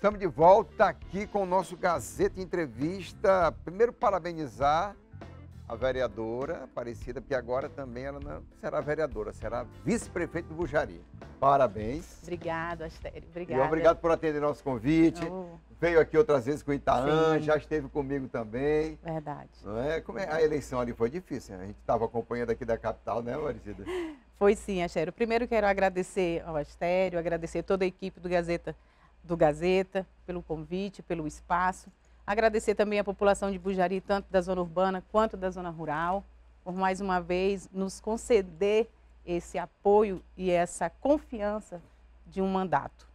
Estamos de volta aqui com o nosso Gazeta Entrevista. Primeiro, parabenizar a vereadora Aparecida, porque agora também ela não será vereadora, será vice-prefeito do Bujari. Parabéns. Obrigado, Astério. Obrigada. E obrigado por atender nosso convite. Oh. Veio aqui outras vezes com o Itaã, Sim. já esteve comigo também. Verdade. Não é? Como é? A eleição ali foi difícil, né? a gente estava acompanhando aqui da capital, né, Aparecida? Foi sim, Astério. Primeiro quero agradecer ao Astério, agradecer toda a equipe do Gazeta do Gazeta, pelo convite, pelo espaço. Agradecer também à população de Bujari, tanto da zona urbana quanto da zona rural, por mais uma vez nos conceder esse apoio e essa confiança de um mandato.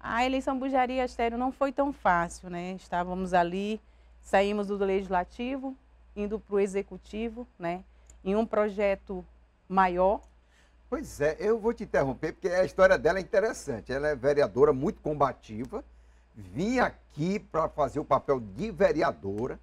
A eleição Bujari Astério não foi tão fácil, né? Estávamos ali, saímos do legislativo, indo para o executivo, né? Em um projeto maior, Pois é, eu vou te interromper porque a história dela é interessante. Ela é vereadora muito combativa, vinha aqui para fazer o papel de vereadora.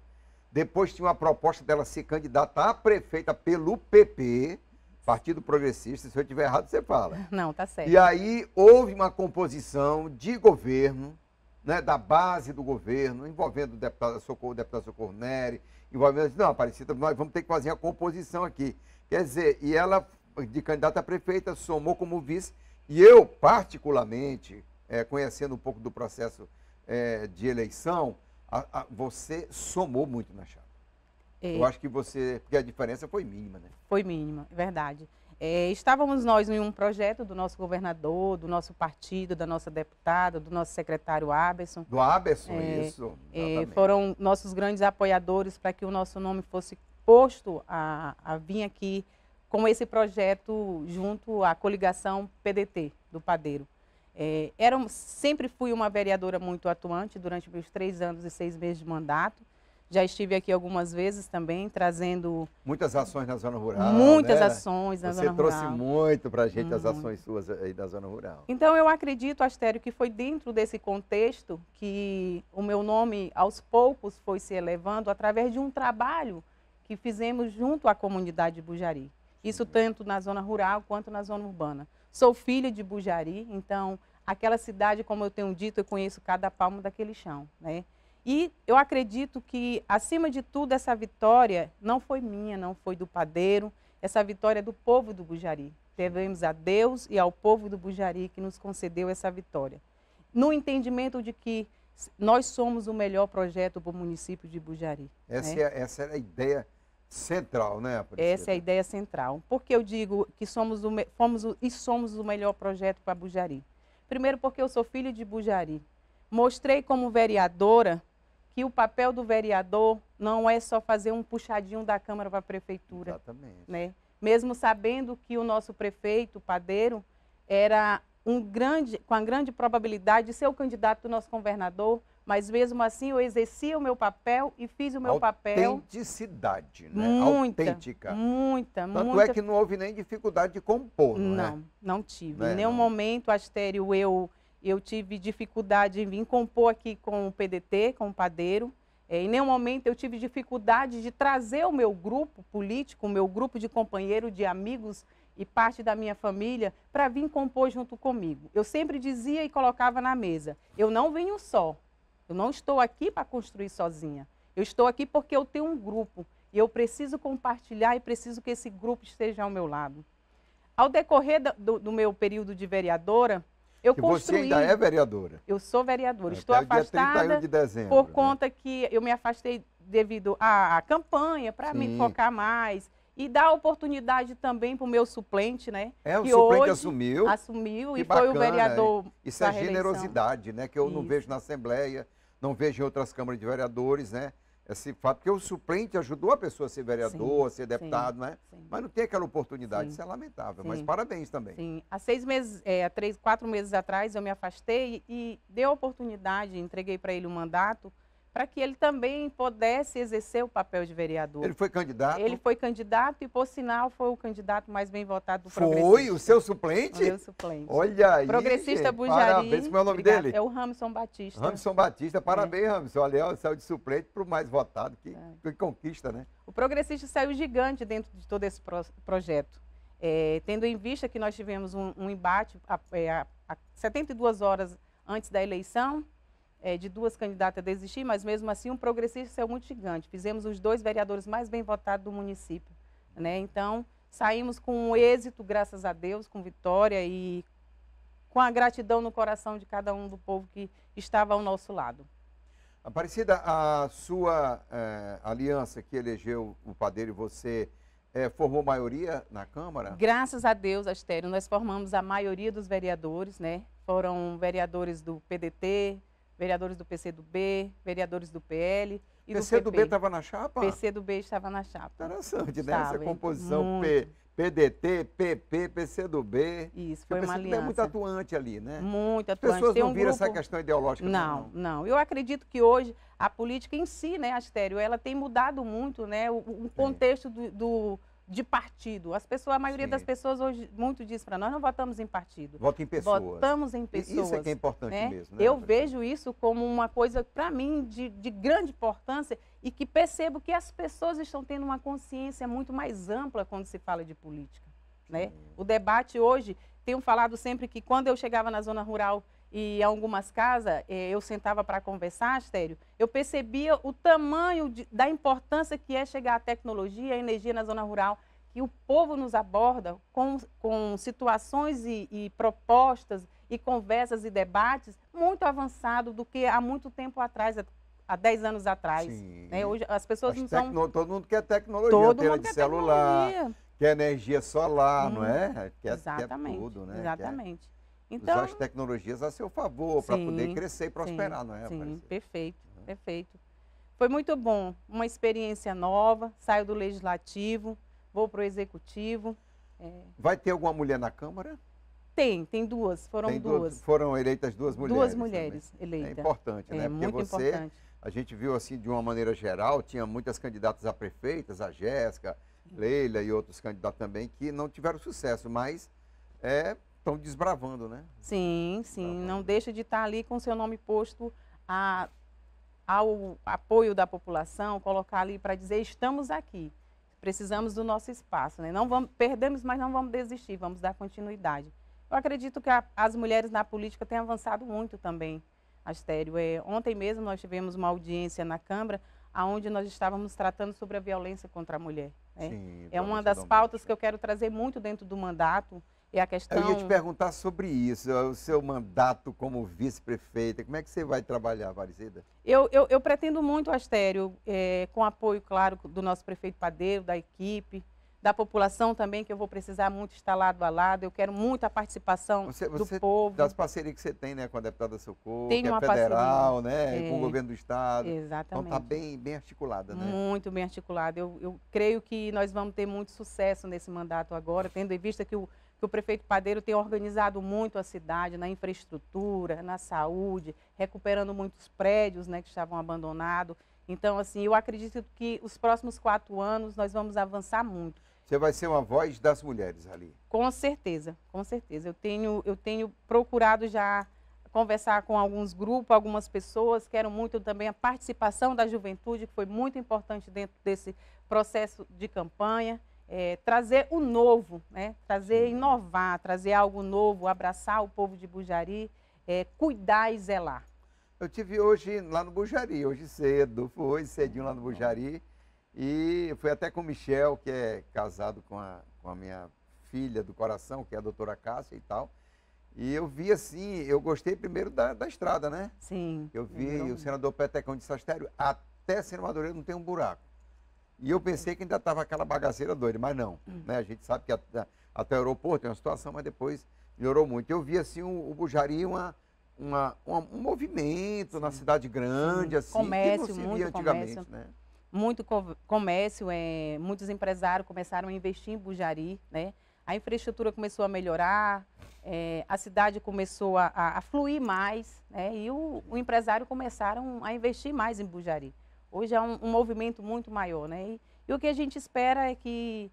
Depois tinha uma proposta dela ser candidata a prefeita pelo PP, Partido Progressista. Se eu estiver errado, você fala. Não, tá certo. E aí houve uma composição de governo, né, da base do governo, envolvendo o deputado Socorro, o deputado Socorro Neri, envolvendo. Não, Aparecida, nós vamos ter que fazer a composição aqui. Quer dizer, e ela de candidata a prefeita, somou como vice, e eu, particularmente, é, conhecendo um pouco do processo é, de eleição, a, a, você somou muito na chapa. É. Eu acho que você, porque a diferença foi mínima, né? Foi mínima, é verdade. É, estávamos nós em um projeto do nosso governador, do nosso partido, da nossa deputada, do nosso secretário Aberson. Do Aberson, é, isso. foram nossos grandes apoiadores para que o nosso nome fosse posto a, a vir aqui com esse projeto junto à coligação PDT do Padeiro. É, era, sempre fui uma vereadora muito atuante durante meus três anos e seis meses de mandato. Já estive aqui algumas vezes também, trazendo... Muitas ações na zona rural, né? Muitas né? ações na Você zona rural. Você trouxe muito para a gente uhum. as ações suas aí da zona rural. Então, eu acredito, Astério, que foi dentro desse contexto que o meu nome, aos poucos, foi se elevando através de um trabalho que fizemos junto à comunidade Bujari. Isso tanto na zona rural quanto na zona urbana. Sou filha de Bujari, então aquela cidade, como eu tenho dito, eu conheço cada palmo daquele chão, né? E eu acredito que, acima de tudo, essa vitória não foi minha, não foi do padeiro, essa vitória é do povo do Bujari. Devemos a Deus e ao povo do Bujari que nos concedeu essa vitória. No entendimento de que nós somos o melhor projeto para o município de Bujari. Essa, né? é, essa era é a ideia Central, né, Aparecida? Essa é a ideia central. Por que eu digo que somos o, fomos o, e somos o melhor projeto para Bujari? Primeiro porque eu sou filho de Bujari. Mostrei como vereadora que o papel do vereador não é só fazer um puxadinho da Câmara para a Prefeitura. Exatamente. Né? Mesmo sabendo que o nosso prefeito, Padeiro, era um grande, com a grande probabilidade de ser o candidato do nosso governador, mas mesmo assim eu exerci o meu papel e fiz o meu papel. Autenticidade, né? Muita, Autêntica. Muita, Tanto é muita... é que não houve nem dificuldade de compor, não Não, é? não tive. Né, não é, em nenhum não. momento, Astério, eu, eu tive dificuldade em vir compor aqui com o PDT, com o Padeiro. É, em nenhum momento eu tive dificuldade de trazer o meu grupo político, o meu grupo de companheiro, de amigos e parte da minha família para vir compor junto comigo. Eu sempre dizia e colocava na mesa: eu não venho só. Eu não estou aqui para construir sozinha. Eu estou aqui porque eu tenho um grupo e eu preciso compartilhar e preciso que esse grupo esteja ao meu lado. Ao decorrer do, do meu período de vereadora, eu que construí. Você ainda é vereadora? Eu sou vereadora. É, estou afastada. Dia 31 de dezembro, por né? conta que eu me afastei devido à, à campanha para me focar mais e dá oportunidade também para o meu suplente, né? É, o que suplente hoje assumiu. Assumiu e bacana, foi o vereador. Hein? Isso é generosidade, né? Que eu Isso. não vejo na Assembleia, não vejo em outras câmaras de vereadores, né? Esse fato, porque o suplente ajudou a pessoa a ser vereador, sim, a ser deputado, sim, né? Sim. Mas não tem aquela oportunidade, isso é lamentável, mas parabéns também. Sim, há seis meses, é, três, quatro meses atrás eu me afastei e dei a oportunidade, entreguei para ele o um mandato para que ele também pudesse exercer o papel de vereador. Ele foi candidato? Ele foi candidato e, por sinal, foi o candidato mais bem votado do foi Foi? O seu suplente? O meu suplente. Olha aí. Progressista Bujari. Parabéns, como é o nome Obrigado. dele? É o Ramson Batista. Ramson Batista, é. parabéns, é. Ramson. Olha, saiu de suplente para o mais votado, que, é. que, conquista, né? O progressista saiu gigante dentro de todo esse pro projeto. É, tendo em vista que nós tivemos um, um embate a, é, a, a 72 horas antes da eleição, é, de duas candidatas a desistir, mas mesmo assim um progressista é muito gigante. Fizemos os dois vereadores mais bem votados do município. Né? Então, saímos com um êxito, graças a Deus, com vitória e com a gratidão no coração de cada um do povo que estava ao nosso lado. Aparecida, a sua é, aliança que elegeu o padeiro e você é, formou maioria na Câmara? Graças a Deus, Astério, nós formamos a maioria dos vereadores, né? Foram vereadores do PDT, vereadores do PCdoB, vereadores do PL e PC do PP. PCdoB estava na chapa? PCdoB estava na chapa. Interessante, né? Essa composição P, PDT, PP, PCdoB. Isso, foi uma aliança. é muito atuante ali, né? Muito atuante. As pessoas Tem não um viram grupo... essa questão ideológica. Não, não, não. Eu acredito que hoje a política em si, né, Astério, ela tem mudado muito, né? O, o contexto do, do de partido. As pessoas, a maioria Sim. das pessoas hoje muito diz para nós, não votamos em partido. Vota em pessoas. Votamos em pessoas. Isso é que é importante né? mesmo. Né, Eu vejo isso como uma coisa, para mim, de, de, grande importância e que percebo que as pessoas estão tendo uma consciência muito mais ampla quando se fala de política. Né? O debate hoje, tenho falado sempre que quando eu chegava na zona rural e algumas casas eh, eu sentava para conversar, Astério, eu percebia o tamanho de, da importância que é chegar a tecnologia, a energia na zona rural, que o povo nos aborda com, com situações e, e propostas e conversas e debates muito avançado do que há muito tempo atrás, há 10 anos atrás. Né? Hoje as pessoas nos não tecno... são. Todo mundo quer tecnologia, Todo mundo de quer celular, tecnologia. quer energia solar, hum, não uhum. é? Quer, exatamente. Quer tudo, né? Exatamente. Quer... Então, usar as tecnologias a seu favor para poder crescer e prosperar, sim, não é? Sim, perfeito, uhum. perfeito. Foi muito bom, uma experiência nova, saio do legislativo, vou para o executivo. É... Vai ter alguma mulher na Câmara? Tem, tem duas, foram tem duas. duas. Foram eleitas duas mulheres. Duas mulheres eleitas. É importante, é, né? Porque você, importante. a gente viu assim de uma maneira geral, tinha muitas candidatas a prefeitas, a Jéssica, Leila e outros candidatos também que não tiveram sucesso, mas é estão desbravando, né? Sim, sim. Desbravando. Não deixa de estar ali com seu nome posto a, ao apoio da população, colocar ali para dizer estamos aqui, precisamos do nosso espaço, né? Não vamos perdemos, mas não vamos desistir, vamos dar continuidade. Eu acredito que a, as mulheres na política têm avançado muito também, Astério. É, ontem mesmo nós tivemos uma audiência na Câmara, aonde nós estávamos tratando sobre a violência contra a mulher. Né? Sim, é uma das pautas que eu quero trazer muito dentro do mandato a questão... Eu ia te perguntar sobre isso, o seu mandato como vice-prefeita, como é que você vai trabalhar, Aparecida? Eu, eu, eu, pretendo muito, Astério, é, com apoio, claro, do nosso prefeito Padeiro, da equipe, da população também, que eu vou precisar muito estar lado a lado. Eu quero muito a participação você, você, do povo. Das parcerias que você tem né, com a deputada Socorro, tem que é federal, né, é, com o é. governo do Estado. Então, tá Exatamente. Então está bem, bem articulada, né? Muito bem articulada. Eu, eu creio que nós vamos ter muito sucesso nesse mandato agora, tendo em vista que o que o prefeito Padeiro tem organizado muito a cidade na infraestrutura, na saúde, recuperando muitos prédios né, que estavam abandonados. Então, assim, eu acredito que os próximos quatro anos nós vamos avançar muito. Você vai ser uma voz das mulheres ali? Com certeza, com certeza. Eu tenho, eu tenho procurado já conversar com alguns grupos, algumas pessoas, quero muito também a participação da juventude, que foi muito importante dentro desse processo de campanha é, trazer o novo, né? trazer, inovar, trazer algo novo, abraçar o povo de Bujari, é, cuidar e zelar. Eu tive hoje lá no Bujari, hoje cedo, foi cedinho lá no Bujari, e fui até com o Michel, que é casado com a, com a minha filha do coração, que é a doutora Cássia e tal. E eu vi assim, eu gostei primeiro da, da estrada, né? Sim. Eu vi o senador Petecão de Sastério, até Senador Madureira não tem um buraco. E eu pensei que ainda estava aquela bagaceira doida, mas não. Uhum. Né? A gente sabe que até, até o aeroporto tem uma situação, mas depois melhorou muito. Eu vi assim o, o Bujari uma, uma, uma, um movimento Sim. na cidade grande, Sim. assim, comércio, que não se muito antigamente, comércio. né? Muito comércio, é, muitos empresários começaram a investir em Bujari, né? A infraestrutura começou a melhorar, é, a cidade começou a, a, a, fluir mais, né? E o, o empresário começaram a investir mais em Bujari. Hoje é um, um movimento muito maior, né? E, e, o que a gente espera é que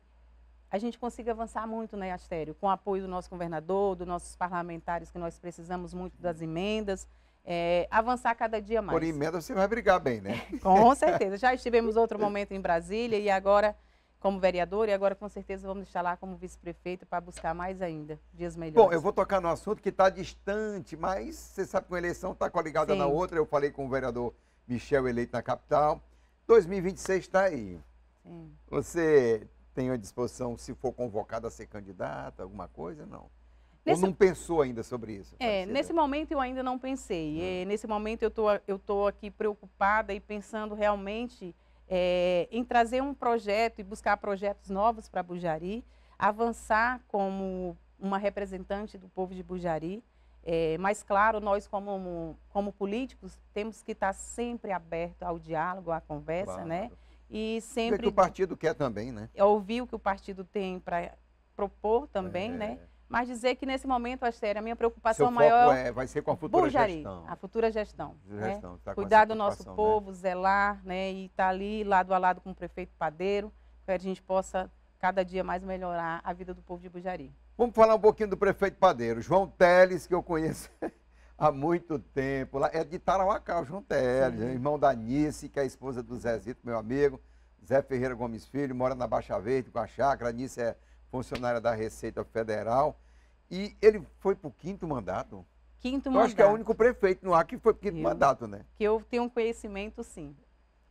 a gente consiga avançar muito, né, Astério? Com o apoio do nosso governador, dos nossos parlamentares, que nós precisamos muito das emendas, é, avançar cada dia mais. Por emenda você vai brigar bem, né? com certeza. Já estivemos outro momento em Brasília e agora como vereador e agora com certeza vamos estar lá como vice-prefeito para buscar mais ainda dias melhores. Bom, eu vou tocar no assunto que está distante, mas você sabe que uma eleição está coligada Sim. na outra. Eu falei com o vereador Michel eleito na capital. 2026 está aí. Sim. Você tem a disposição, se for convocado a ser candidata, alguma coisa? Não. Nesse... Ou não pensou ainda sobre isso? É, nesse momento eu ainda não pensei. Hum. É, nesse momento eu tô, estou tô aqui preocupada e pensando realmente é, em trazer um projeto e buscar projetos novos para Bujari, avançar como uma representante do povo de Bujari. É, mas, claro, nós como, como políticos temos que estar sempre aberto ao diálogo, à conversa, né? claro. né? E sempre... O que o partido quer também, né? É ouvir o que o partido tem para propor também, é. né? Mas dizer que nesse momento, Astéria, a minha preocupação maior é, vai ser com a futura Bujari, gestão. A futura gestão. Né? gestão né? tá Cuidar do nosso né? povo, né? zelar, né? E estar tá ali lado a lado com o prefeito Padeiro, para que a gente possa cada dia mais melhorar a vida do povo de Bujari. Vamos falar um pouquinho do prefeito Padeiro, João Teles, que eu conheço há muito tempo. Lá é de Tarauacá, o João Teles, Sim. irmão da Nice, que é a esposa do Zezito, meu amigo. Zé Ferreira Gomes Filho, mora na Baixa Verde, com a chácara. A Nice é funcionária da Receita Federal. E ele foi para o quinto mandato. Quinto eu mandato. acho que é o único prefeito no ar que foi para quinto eu, mandato, né? Que eu tenho um conhecimento, sim.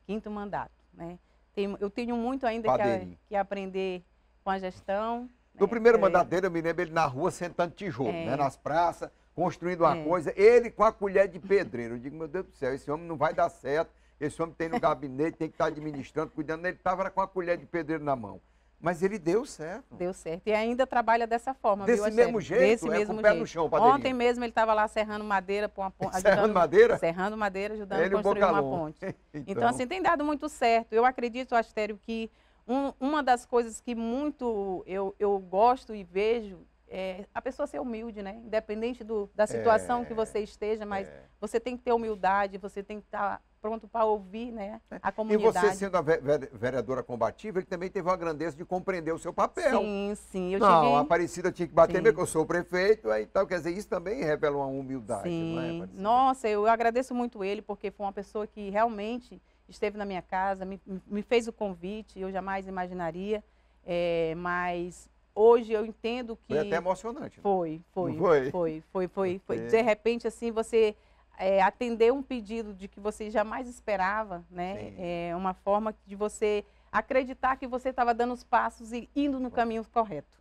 Quinto mandato, né? Tem, eu tenho muito ainda que, a, que aprender com a gestão no é, primeiro é. mandato dele, eu me lembro ele na rua sentando tijolo, né, é. né? Nas praças, construindo uma é. coisa, ele com a colher de pedreiro. Eu digo, meu Deus do céu, esse homem não vai dar certo, esse homem tem no gabinete, tem que estar administrando, cuidando. Ele estava com a colher de pedreiro na mão. Mas ele deu certo. Deu certo. E ainda trabalha dessa forma, Desse viu, mesmo jeito? Desse é, mesmo com o pé jeito. no chão, Ontem mesmo ele estava lá serrando madeira para uma ponte. Serrando madeira? Serrando madeira, ajudando ele a construir uma ponte. então. então, assim, então. tem dado muito certo. Eu acredito, Astério, que um, uma das coisas que muito eu, eu gosto e vejo é a pessoa ser humilde, né? Independente do, da é, situação é, que você esteja, mas é. você tem que ter humildade, você tem que estar tá pronto para ouvir né, é. a comunidade. E você sendo a vereadora combativa, ele também teve uma grandeza de compreender o seu papel. Sim, sim. Eu não, tive... a Aparecida tinha que bater mesmo, que eu sou o prefeito, aí tal. Quer dizer, isso também revela uma humildade, sim. não é, Aparecida? Nossa, eu agradeço muito ele, porque foi uma pessoa que realmente esteve na minha casa, me, me fez o convite, eu jamais imaginaria, é, mas hoje eu entendo que... Foi até emocionante. Né? Foi, foi, foi, foi, foi, foi, De repente, assim, você é, atender um pedido de que você jamais esperava, né? Sim. É uma forma de você acreditar que você estava dando os passos e indo no caminho correto.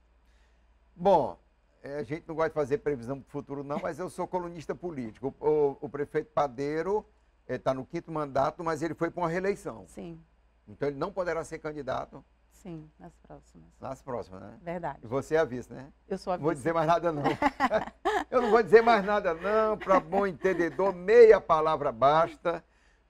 Bom, é, a gente não gosta de fazer previsão para o futuro, não, mas eu sou colunista político. o, o prefeito Padeiro ele está no quinto mandato, mas ele foi para uma reeleição. Sim. Então ele não poderá ser candidato. Sim, nas próximas. Nas próximas, né? Verdade. E você é a vice, né? Eu sou a vice. Não vou dizer mais nada, não. eu não vou dizer mais nada, não. Para bom entendedor, meia palavra basta,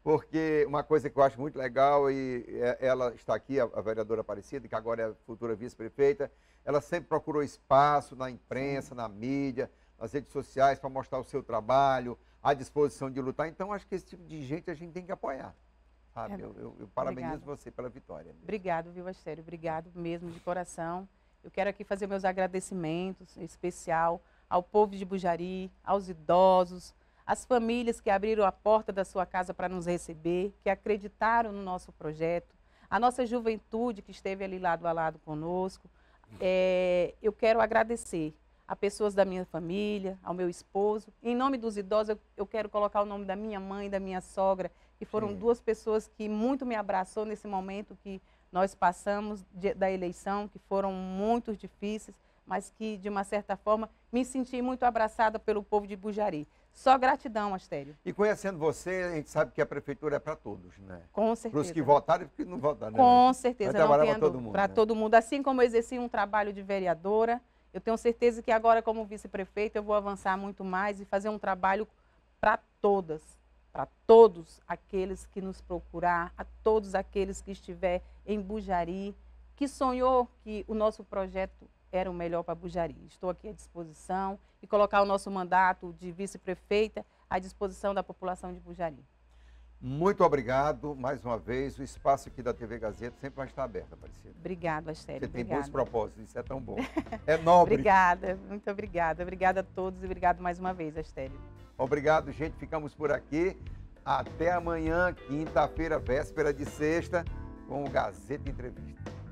porque uma coisa que eu acho muito legal, e é, ela está aqui, a vereadora Aparecida, que agora é futura vice-prefeita, ela sempre procurou espaço na imprensa, Sim. na mídia, nas redes sociais para mostrar o seu trabalho, à disposição de lutar. Então, acho que esse tipo de gente a gente tem que apoiar. Sabe? É, eu, eu, eu parabenizo você pela vitória. Mesmo. Obrigado, viu, Astério? Obrigado mesmo, de coração. Eu quero aqui fazer meus agradecimentos, em especial ao povo de Bujari, aos idosos, às famílias que abriram a porta da sua casa para nos receber, que acreditaram no nosso projeto, a nossa juventude que esteve ali lado a lado conosco. É, eu quero agradecer a pessoas da minha família, ao meu esposo. Em nome dos idosos, eu, eu quero colocar o nome da minha mãe, da minha sogra, que foram Sim. duas pessoas que muito me abraçou nesse momento que nós passamos de, da eleição, que foram muito difíceis, mas que, de uma certa forma, me senti muito abraçada pelo povo de Bujari. Só gratidão, Astério. E conhecendo você, a gente sabe que a prefeitura é para todos, né? Com certeza. Para os que votaram e para os que não votaram. Né? Com né? certeza. Vai trabalhar para todo mundo. Para né? todo mundo. Assim como eu exerci um trabalho de vereadora, eu tenho certeza que agora, como vice-prefeito, eu vou avançar muito mais e fazer um trabalho para todas, para todos aqueles que nos procurar, a todos aqueles que estiver em Bujari, que sonhou que o nosso projeto era o melhor para Bujari. Estou aqui à disposição e colocar o nosso mandato de vice-prefeita à disposição da população de Bujari. Muito obrigado mais uma vez. O espaço aqui da TV Gazeta sempre vai estar aberto, Aparecida. Obrigado, Astério. Você obrigada. tem bons propósitos, isso é tão bom. É nobre. obrigada, muito obrigada. Obrigada a todos e obrigado mais uma vez, Astério. Obrigado, gente. Ficamos por aqui. Até amanhã, quinta-feira, véspera de sexta, com o Gazeta Entrevista.